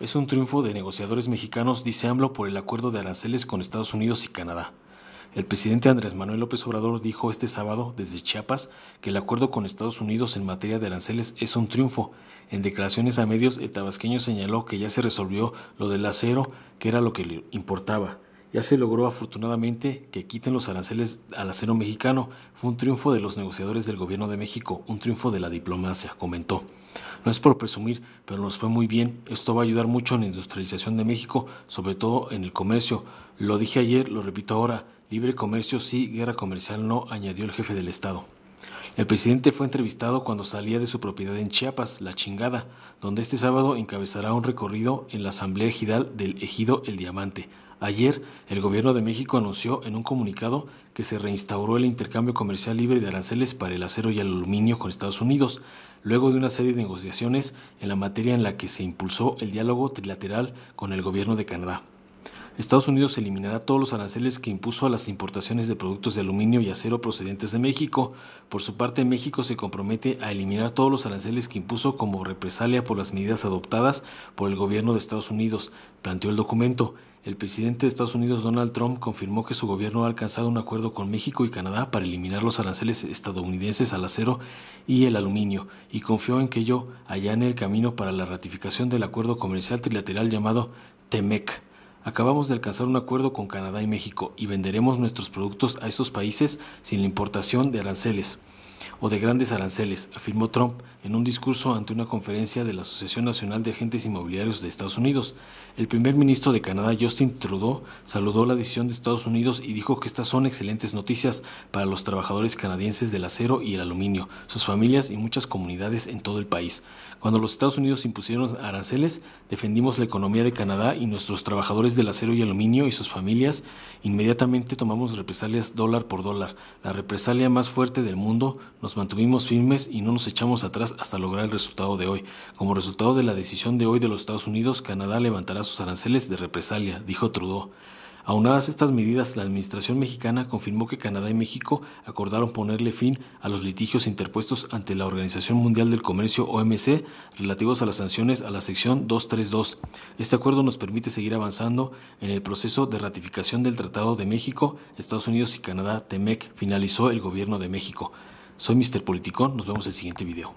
Es un triunfo de negociadores mexicanos, dice AMLO, por el acuerdo de aranceles con Estados Unidos y Canadá. El presidente Andrés Manuel López Obrador dijo este sábado desde Chiapas que el acuerdo con Estados Unidos en materia de aranceles es un triunfo. En declaraciones a medios, el tabasqueño señaló que ya se resolvió lo del acero, que era lo que le importaba ya se logró afortunadamente que quiten los aranceles al acero mexicano. Fue un triunfo de los negociadores del gobierno de México, un triunfo de la diplomacia, comentó. No es por presumir, pero nos fue muy bien. Esto va a ayudar mucho en la industrialización de México, sobre todo en el comercio. Lo dije ayer, lo repito ahora. Libre comercio sí, guerra comercial no, añadió el jefe del Estado. El presidente fue entrevistado cuando salía de su propiedad en Chiapas, La Chingada, donde este sábado encabezará un recorrido en la Asamblea Ejidal del Ejido El Diamante, Ayer, el Gobierno de México anunció en un comunicado que se reinstauró el intercambio comercial libre de aranceles para el acero y el aluminio con Estados Unidos, luego de una serie de negociaciones en la materia en la que se impulsó el diálogo trilateral con el Gobierno de Canadá. Estados Unidos eliminará todos los aranceles que impuso a las importaciones de productos de aluminio y acero procedentes de México. Por su parte, México se compromete a eliminar todos los aranceles que impuso como represalia por las medidas adoptadas por el gobierno de Estados Unidos, planteó el documento. El presidente de Estados Unidos, Donald Trump, confirmó que su gobierno ha alcanzado un acuerdo con México y Canadá para eliminar los aranceles estadounidenses al acero y el aluminio, y confió en que ello allane el camino para la ratificación del acuerdo comercial trilateral llamado TEMEC. Acabamos de alcanzar un acuerdo con Canadá y México y venderemos nuestros productos a esos países sin la importación de aranceles o de grandes aranceles, afirmó Trump en un discurso ante una conferencia de la Asociación Nacional de Agentes Inmobiliarios de Estados Unidos. El primer ministro de Canadá, Justin Trudeau, saludó la decisión de Estados Unidos y dijo que estas son excelentes noticias para los trabajadores canadienses del acero y el aluminio, sus familias y muchas comunidades en todo el país. Cuando los Estados Unidos impusieron aranceles, defendimos la economía de Canadá y nuestros trabajadores del acero y aluminio y sus familias. Inmediatamente tomamos represalias dólar por dólar, la represalia más fuerte del mundo nos mantuvimos firmes y no nos echamos atrás hasta lograr el resultado de hoy. Como resultado de la decisión de hoy de los Estados Unidos, Canadá levantará sus aranceles de represalia, dijo Trudeau. Aunadas estas medidas, la Administración mexicana confirmó que Canadá y México acordaron ponerle fin a los litigios interpuestos ante la Organización Mundial del Comercio OMC relativos a las sanciones a la sección 232. Este acuerdo nos permite seguir avanzando en el proceso de ratificación del Tratado de México, Estados Unidos y Canadá, TEMEC, finalizó el Gobierno de México. Soy Mister Politicón, nos vemos en el siguiente video.